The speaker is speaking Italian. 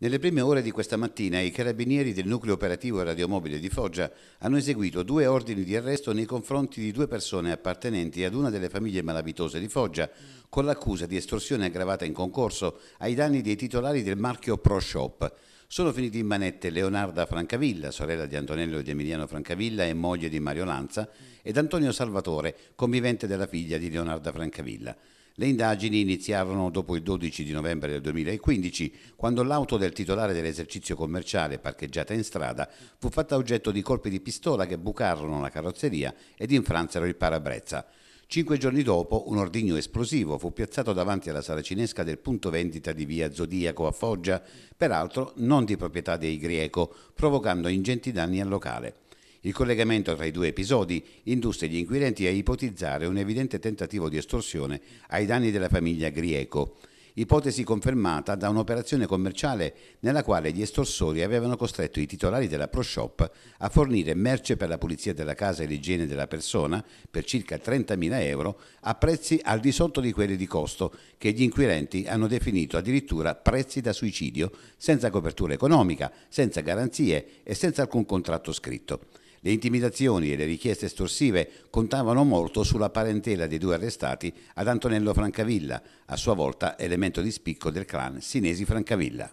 Nelle prime ore di questa mattina i carabinieri del nucleo operativo radiomobile di Foggia hanno eseguito due ordini di arresto nei confronti di due persone appartenenti ad una delle famiglie malavitose di Foggia con l'accusa di estorsione aggravata in concorso ai danni dei titolari del marchio Pro Shop. Sono finiti in manette Leonarda Francavilla, sorella di Antonello di Emiliano Francavilla e moglie di Mario Lanza, ed Antonio Salvatore, convivente della figlia di Leonarda Francavilla. Le indagini iniziarono dopo il 12 di novembre del 2015, quando l'auto del titolare dell'esercizio commerciale parcheggiata in strada fu fatta oggetto di colpi di pistola che bucarono la carrozzeria ed infransero il parabrezza. Cinque giorni dopo un ordigno esplosivo fu piazzato davanti alla sala cinesca del punto vendita di via Zodiaco a Foggia, peraltro non di proprietà dei Grieco, provocando ingenti danni al locale. Il collegamento tra i due episodi indusse gli inquirenti a ipotizzare un evidente tentativo di estorsione ai danni della famiglia Grieco, ipotesi confermata da un'operazione commerciale nella quale gli estorsori avevano costretto i titolari della Pro Shop a fornire merce per la pulizia della casa e l'igiene della persona per circa 30.000 euro a prezzi al di sotto di quelli di costo che gli inquirenti hanno definito addirittura prezzi da suicidio, senza copertura economica, senza garanzie e senza alcun contratto scritto. Le intimidazioni e le richieste estorsive contavano molto sulla parentela dei due arrestati ad Antonello Francavilla, a sua volta elemento di spicco del clan Sinesi Francavilla.